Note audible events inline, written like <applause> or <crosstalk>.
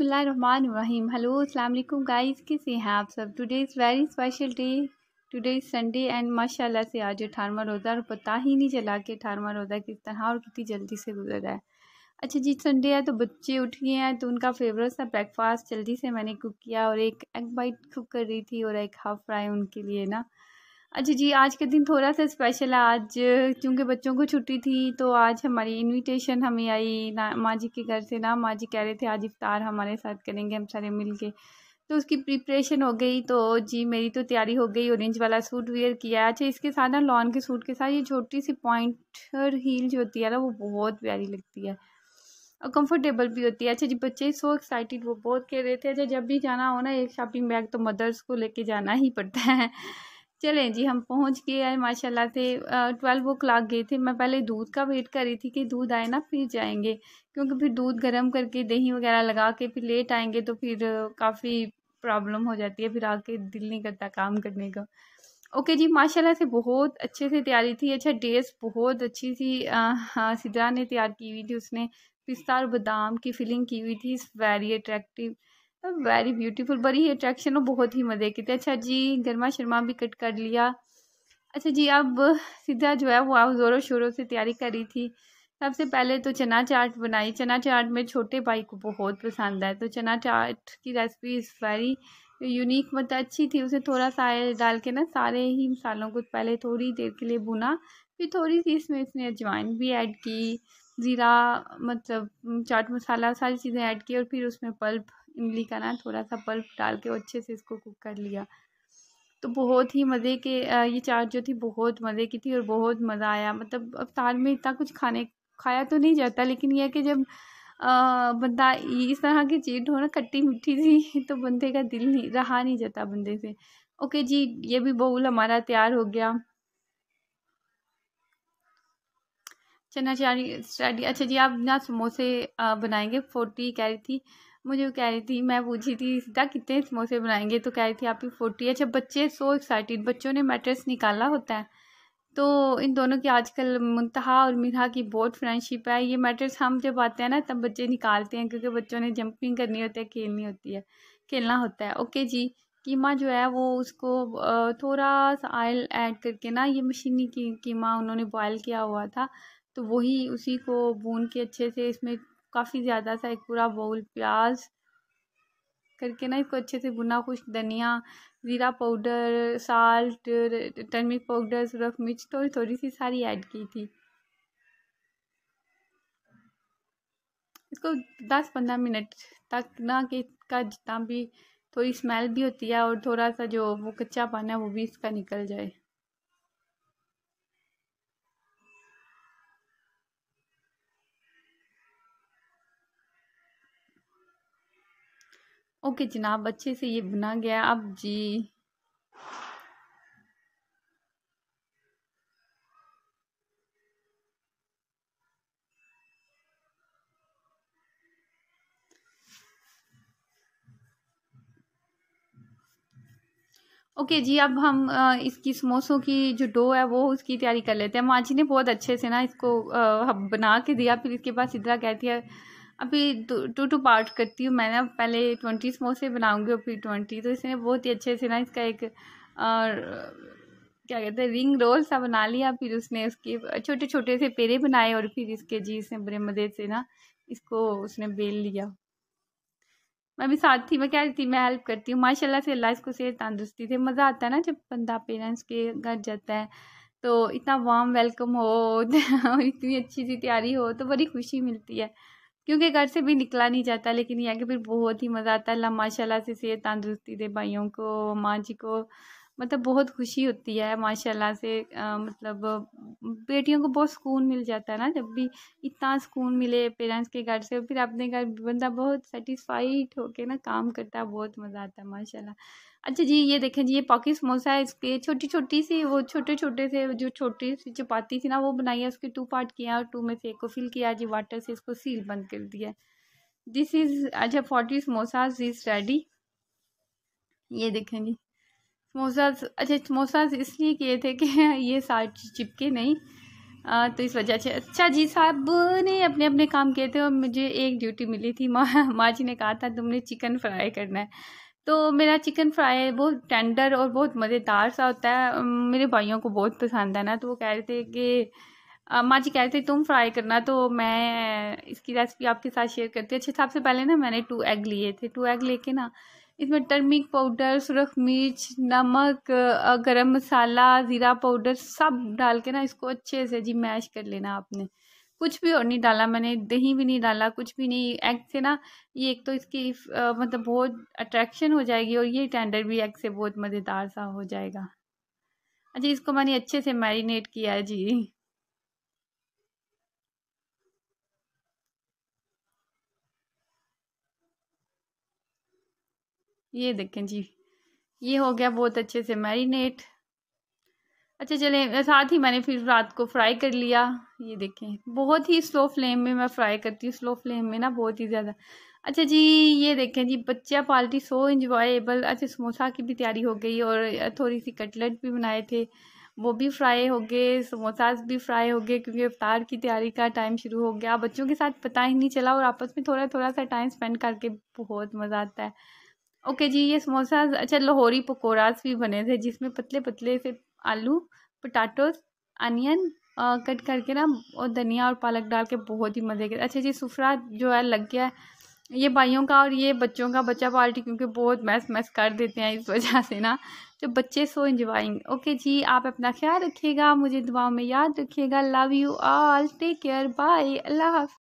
बिसमीम hello अलकुम guys कैसे हैं आप सब today is very special day today is Sunday and माशाल्लाह से आज अठारवा रोज़ा और पता ही नहीं चला कि अठारवा रोज़ा किस तरह और कितनी जल्दी से गुजर रहा है अच्छा जी संडे है तो बच्चे उठ गए हैं तो उनका फेवरेट सा ब्रेकफास्ट जल्दी से मैंने कुक किया और एक एग बाइट कुक कर रही थी और एक हाफ फ्राई उनके लिए ना अच्छा जी आज के दिन थोड़ा सा स्पेशल है आज क्योंकि बच्चों को छुट्टी थी तो आज हमारी इनविटेशन हमें आई ना माँ जी के घर से ना माँ जी कह रहे थे आज इफ्तार हमारे साथ करेंगे हम सारे मिल के तो उसकी प्रिपरेशन हो गई तो जी मेरी तो तैयारी हो गई ऑरेंज वाला सूट वेयर किया अच्छा इसके साथ ना लॉन के सूट के साथ ये छोटी सी पॉइंटर हील जो होती है ना वो बहुत प्यारी लगती है और कंफर्टेबल भी होती है अच्छा जी बच्चे सो एक्साइटेड वो बहुत कह रहे थे अच्छा जब भी जाना हो ना एक शॉपिंग बैग तो मदर्स को लेके जाना ही पड़ता है चलें जी हम पहुंच गए यार माशाल्लाह से ट्वेल्व ओ क्लाक गए थे मैं पहले दूध का वेट कर रही थी कि दूध आए ना फिर जाएंगे क्योंकि फिर दूध गर्म करके दही वगैरह लगा के फिर लेट आएंगे तो फिर काफ़ी प्रॉब्लम हो जाती है फिर आके दिल नहीं करता काम करने का ओके जी माशाल्लाह से बहुत अच्छे से तैयारी थी अच्छा ड्रेस बहुत अच्छी सी हाँ, सिद्रा ने तैयार की हुई थी उसने पिस्ता और बादाम की फिलिंग की हुई थी वेरी अट्रैक्टिव वेरी ब्यूटीफुल बड़ी ही अट्रैक्शन और बहुत ही मज़े की थे अच्छा जी गर्मा शर्मा भी कट कर लिया अच्छा जी अब सीधा जो है वो आप ज़ोरों शोरों से तैयारी कर रही थी सबसे पहले तो चना चाट बनाई चना चाट मेरे छोटे भाई को बहुत पसंद है तो चना चाट की रेसिपी इज़ वेरी यूनिक मतलब अच्छी थी उसे थोड़ा सा डाल के ना सारे ही मसालों को पहले थोड़ी देर के लिए भुना फिर थोड़ी सी इसमें इसने अजवाइन भी ऐड की ज़ीरा मतलब चाट मसाला सारी चीज़ें ऐड की और फिर उसमें पल्प इमली का ना थोड़ा सा पल्प डाल के अच्छे से इसको कुक कर लिया तो बहुत ही मज़े के ये चाट जो थी बहुत मज़े की थी और बहुत मज़ा आया मतलब अब में इतना कुछ खाने खाया तो नहीं जाता लेकिन यह कि जब बंदा इस तरह की चीट हो ना खट्टी मिट्टी थी तो बंदे का दिल नहीं रहा नहीं जाता बंदे से ओके जी ये भी बाउल हमारा तैयार हो गया चना चाटी अच्छा जी आप ना समोसे बनाएंगे फोर्टी कह रही थी मुझे वो कह रही थी मैं पूछी थी सीधा कितने समोसे बनाएंगे तो कह रही थी आपकी फोर्टी अच्छा बच्चे सो एक्साइटेड बच्चों ने मैट्रेस निकाला होता है तो इन दोनों की आजकल मुंतहा और मिनहा की बहुत फ्रेंडशिप है ये मैट्रेस हम जब आते हैं ना तब बच्चे निकालते हैं क्योंकि बच्चों ने जंपिंग करनी होती है खेलनी होती है खेलना होता है ओके जी कीमा जो है वो उसको थोड़ा सा आयल ऐड करके ना ये मशीनी की कीमा उन्होंने बॉयल किया हुआ था तो वही उसी को भून के अच्छे से इसमें काफ़ी ज़्यादा सा एक पूरा बाउल प्याज करके ना इसको अच्छे से भुना कुछ धनिया ज़ीरा पाउडर साल्ट टर्मिक पाउडर सुरख मिर्च तो थोड़ी सी सारी ऐड की थी इसको दस पंद्रह मिनट तक ना कि इसका जितना भी थोड़ी स्मेल भी होती है और थोड़ा सा जो वो कच्चा पाना है वो भी इसका निकल जाए ओके जनाब अच्छे से ये बना गया अब जी ओके okay जी अब हम इसकी समोसों की जो डो है वो उसकी तैयारी कर लेते हैं माँ जी ने बहुत अच्छे से ना इसको बना के दिया फिर इसके बाद सिद्रा कहती है अभी टू टू पार्ट करती हूँ मैं ना पहले ट्वेंटी समोसे बनाऊँगी और फिर ट्वेंटी तो इसने बहुत ही अच्छे से ना इसका एक और क्या कहते हैं रिंग रोल सा बना लिया फिर उसने उसके छोटे छोटे से पेड़े बनाए और फिर इसके जी इसने बड़े मज़े से ना इसको उसने बेल लिया मैं भी साथ थी मैं कह रही थी मैं हेल्प करती हूँ माशाल्लाह से अल्लाह इसको सेहत तंदुरुस्ती से मज़ा आता है ना जब बंदा पेरेंट्स के घर जाता है तो इतना वार्म वेलकम हो और <laughs> इतनी अच्छी सी तैयारी हो तो बड़ी खुशी मिलती है क्योंकि घर से भी निकला नहीं जाता लेकिन यहाँ के फिर बहुत ही मज़ा आता है अल्लाह माशाल्लाह से सेहत तंदुरुस्ती दे भाइयों को माँ जी को मतलब बहुत खुशी होती है माशाल्लाह से आ, मतलब बेटियों को बहुत सुकून मिल जाता है ना जब भी इतना सुकून मिले पेरेंट्स के घर से फिर अपने घर बंदा बहुत सेटिस्फाइड होके ना काम करता है बहुत मज़ा आता है माशाल्लाह अच्छा जी ये देखें जी ये पॉकी समोसा है इसके छोटी छोटी सी वो छोटे छोटे से जो छोटी सी चपाती थी ना वो बनाई है उसके टू पार्ट किया और टू में से एक को फिल किया जी वाटर से इसको सील बंद कर दिया दिस इज़ अच्छा फोर्टी समोसा इज़ रेडी ये देखें जी समोसाज अच्छा समोसाज इसलिए किए थे कि <laughs> ये साथ चिपके नहीं आ, तो इस वजह से अच्छा जी साहब ने अपने अपने काम किए थे और मुझे एक ड्यूटी मिली थी <laughs> माँ माँ जी ने कहा था तुमने चिकन फ्राई करना है तो मेरा चिकन फ्राई बहुत टेंडर और बहुत मज़ेदार सा होता है मेरे भाइयों को बहुत पसंद है ना तो वो कह रहे थे कि माँ जी कह रहे थे तुम फ्राई करना तो मैं इसकी रेसिपी आपके साथ शेयर करती हूँ अच्छे सबसे से पहले ना मैंने टू एग लिए थे टू एग लेके ना इसमें टर्मिक पाउडर सुरख मिर्च नमक गरम मसाला ज़ीरा पाउडर सब डाल के ना इसको अच्छे से जी मैश कर लेना आपने कुछ भी और नहीं डाला मैंने दही भी नहीं डाला कुछ भी नहीं एग से ना ये एक तो इसकी आ, मतलब बहुत अट्रैक्शन हो जाएगी और ये टेंडर भी एग से बहुत मज़ेदार सा हो जाएगा अच्छा इसको मैंने अच्छे से मैरिनेट किया है जी ये देखें जी ये हो गया बहुत अच्छे से मैरिनेट अच्छा चले साथ ही मैंने फिर रात को फ्राई कर लिया ये देखें बहुत ही स्लो फ्लेम में मैं फ्राई करती हूँ स्लो फ्लेम में ना बहुत ही ज़्यादा अच्छा जी ये देखें जी बच्चा पार्टी सो इंजॉयबल अच्छा समोसा की भी तैयारी हो गई और थोड़ी सी कटलेट भी बनाए थे वो भी फ्राई हो गए समोसास भी फ्राई हो गए क्योंकि अवतार की तैयारी का टाइम शुरू हो गया बच्चों के साथ पता ही नहीं चला और आपस में थोड़ा थोड़ा सा टाइम स्पेंड करके बहुत मज़ा आता है ओके जी ये समोसा अच्छा लाहौरी पकौड़ाज भी बने थे जिसमें पतले पतले से आलू पटाटोस अनियन कट करके ना और धनिया और पालक डाल के बहुत ही मज़े के अच्छा जी सुफरा जो है लग गया है ये भाइयों का और ये बच्चों का बच्चा पार्टी क्योंकि बहुत मैस मैस कर देते हैं इस वजह से ना तो बच्चे सो इंजॉइंग ओके जी आप अपना ख्याल रखिएगा मुझे दुआओं में याद रखिएगा love you all take care bye Allah